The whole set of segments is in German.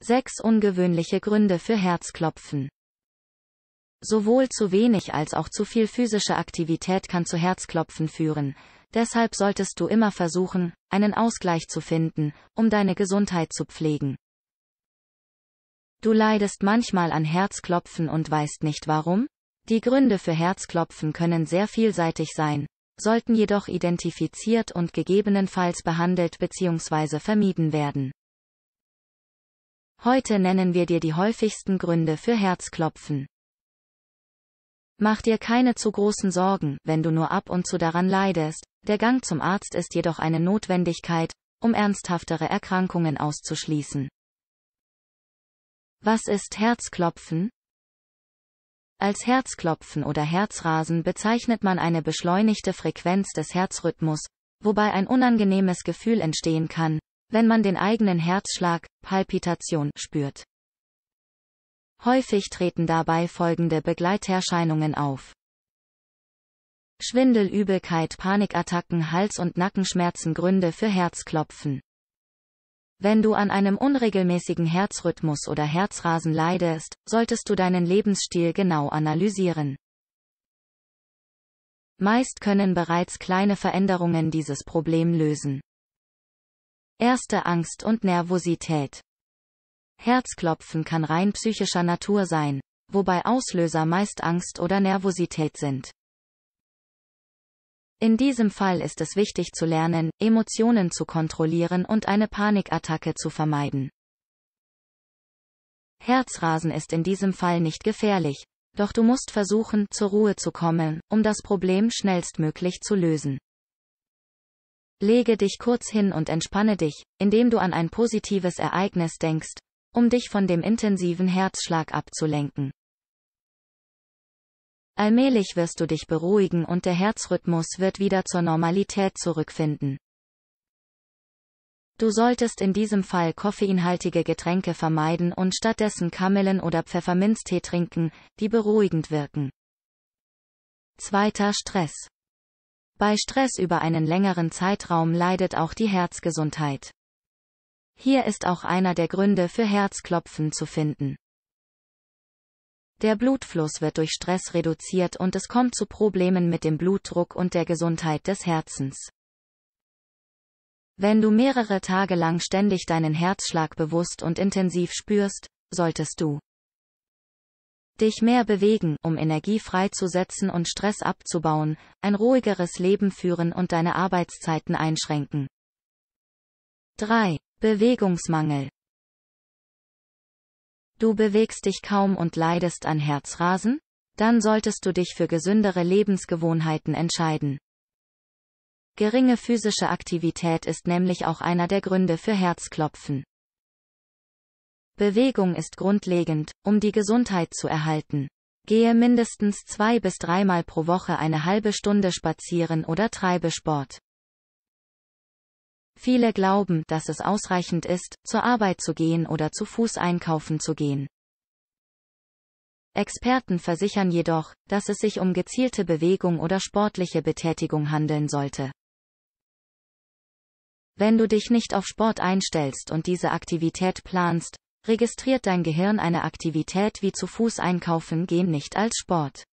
6 ungewöhnliche Gründe für Herzklopfen. Sowohl zu wenig als auch zu viel physische Aktivität kann zu Herzklopfen führen, deshalb solltest du immer versuchen, einen Ausgleich zu finden, um deine Gesundheit zu pflegen. Du leidest manchmal an Herzklopfen und weißt nicht warum? Die Gründe für Herzklopfen können sehr vielseitig sein, sollten jedoch identifiziert und gegebenenfalls behandelt bzw. vermieden werden. Heute nennen wir dir die häufigsten Gründe für Herzklopfen. Mach dir keine zu großen Sorgen, wenn du nur ab und zu daran leidest, der Gang zum Arzt ist jedoch eine Notwendigkeit, um ernsthaftere Erkrankungen auszuschließen. Was ist Herzklopfen? Als Herzklopfen oder Herzrasen bezeichnet man eine beschleunigte Frequenz des Herzrhythmus, wobei ein unangenehmes Gefühl entstehen kann, wenn man den eigenen Herzschlag, Palpitation, spürt. Häufig treten dabei folgende Begleiterscheinungen auf. Schwindel, Übelkeit, Panikattacken, Hals- und Nackenschmerzen Gründe für Herzklopfen. Wenn du an einem unregelmäßigen Herzrhythmus oder Herzrasen leidest, solltest du deinen Lebensstil genau analysieren. Meist können bereits kleine Veränderungen dieses Problem lösen. Erste Angst und Nervosität. Herzklopfen kann rein psychischer Natur sein, wobei Auslöser meist Angst oder Nervosität sind. In diesem Fall ist es wichtig zu lernen, Emotionen zu kontrollieren und eine Panikattacke zu vermeiden. Herzrasen ist in diesem Fall nicht gefährlich, doch du musst versuchen, zur Ruhe zu kommen, um das Problem schnellstmöglich zu lösen. Lege dich kurz hin und entspanne dich, indem du an ein positives Ereignis denkst, um dich von dem intensiven Herzschlag abzulenken. Allmählich wirst du dich beruhigen und der Herzrhythmus wird wieder zur Normalität zurückfinden. Du solltest in diesem Fall koffeinhaltige Getränke vermeiden und stattdessen Kamillen- oder Pfefferminztee trinken, die beruhigend wirken. Zweiter Stress bei Stress über einen längeren Zeitraum leidet auch die Herzgesundheit. Hier ist auch einer der Gründe für Herzklopfen zu finden. Der Blutfluss wird durch Stress reduziert und es kommt zu Problemen mit dem Blutdruck und der Gesundheit des Herzens. Wenn du mehrere Tage lang ständig deinen Herzschlag bewusst und intensiv spürst, solltest du dich mehr bewegen, um Energie freizusetzen und Stress abzubauen, ein ruhigeres Leben führen und deine Arbeitszeiten einschränken. 3. Bewegungsmangel. Du bewegst dich kaum und leidest an Herzrasen? Dann solltest du dich für gesündere Lebensgewohnheiten entscheiden. Geringe physische Aktivität ist nämlich auch einer der Gründe für Herzklopfen. Bewegung ist grundlegend, um die Gesundheit zu erhalten. Gehe mindestens zwei bis dreimal pro Woche eine halbe Stunde spazieren oder treibe Sport. Viele glauben, dass es ausreichend ist, zur Arbeit zu gehen oder zu Fuß einkaufen zu gehen. Experten versichern jedoch, dass es sich um gezielte Bewegung oder sportliche Betätigung handeln sollte. Wenn du dich nicht auf Sport einstellst und diese Aktivität planst, registriert dein Gehirn eine Aktivität wie zu Fuß einkaufen gehen nicht als Sport.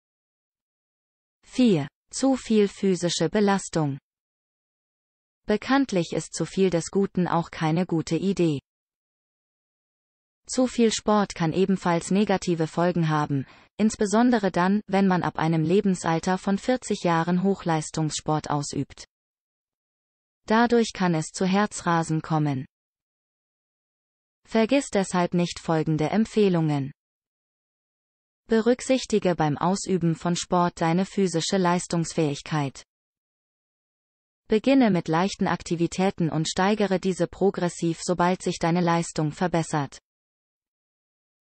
4. Zu viel physische Belastung. Bekanntlich ist zu viel des Guten auch keine gute Idee. Zu viel Sport kann ebenfalls negative Folgen haben, insbesondere dann, wenn man ab einem Lebensalter von 40 Jahren Hochleistungssport ausübt. Dadurch kann es zu Herzrasen kommen. Vergiss deshalb nicht folgende Empfehlungen. Berücksichtige beim Ausüben von Sport deine physische Leistungsfähigkeit. Beginne mit leichten Aktivitäten und steigere diese progressiv, sobald sich deine Leistung verbessert.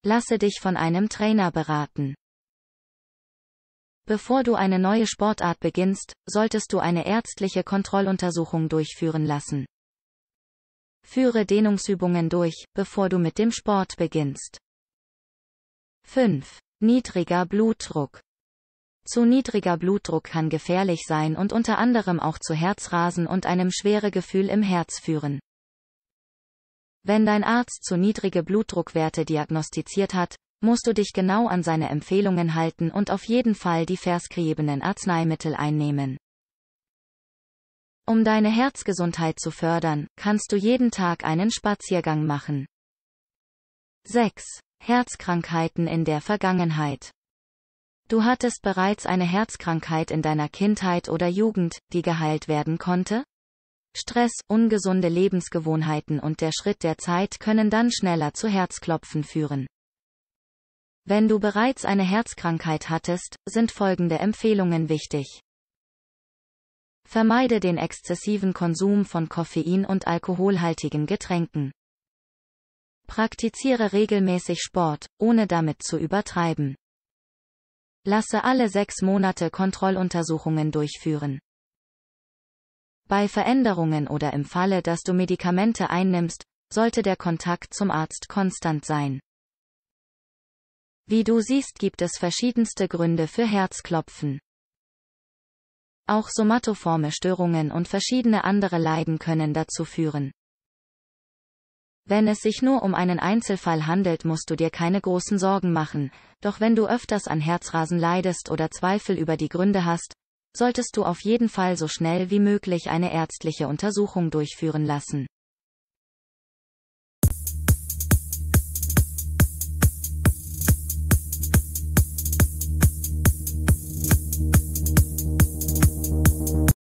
Lasse dich von einem Trainer beraten. Bevor du eine neue Sportart beginnst, solltest du eine ärztliche Kontrolluntersuchung durchführen lassen. Führe Dehnungsübungen durch, bevor du mit dem Sport beginnst. 5. Niedriger Blutdruck. Zu niedriger Blutdruck kann gefährlich sein und unter anderem auch zu Herzrasen und einem schwere Gefühl im Herz führen. Wenn dein Arzt zu niedrige Blutdruckwerte diagnostiziert hat, musst du dich genau an seine Empfehlungen halten und auf jeden Fall die verskriebenen Arzneimittel einnehmen. Um deine Herzgesundheit zu fördern, kannst du jeden Tag einen Spaziergang machen. 6. Herzkrankheiten in der Vergangenheit. Du hattest bereits eine Herzkrankheit in deiner Kindheit oder Jugend, die geheilt werden konnte? Stress, ungesunde Lebensgewohnheiten und der Schritt der Zeit können dann schneller zu Herzklopfen führen. Wenn du bereits eine Herzkrankheit hattest, sind folgende Empfehlungen wichtig. Vermeide den exzessiven Konsum von Koffein und alkoholhaltigen Getränken. Praktiziere regelmäßig Sport, ohne damit zu übertreiben. Lasse alle sechs Monate Kontrolluntersuchungen durchführen. Bei Veränderungen oder im Falle, dass du Medikamente einnimmst, sollte der Kontakt zum Arzt konstant sein. Wie du siehst, gibt es verschiedenste Gründe für Herzklopfen. Auch somatoforme Störungen und verschiedene andere Leiden können dazu führen. Wenn es sich nur um einen Einzelfall handelt, musst du dir keine großen Sorgen machen, doch wenn du öfters an Herzrasen leidest oder Zweifel über die Gründe hast, solltest du auf jeden Fall so schnell wie möglich eine ärztliche Untersuchung durchführen lassen.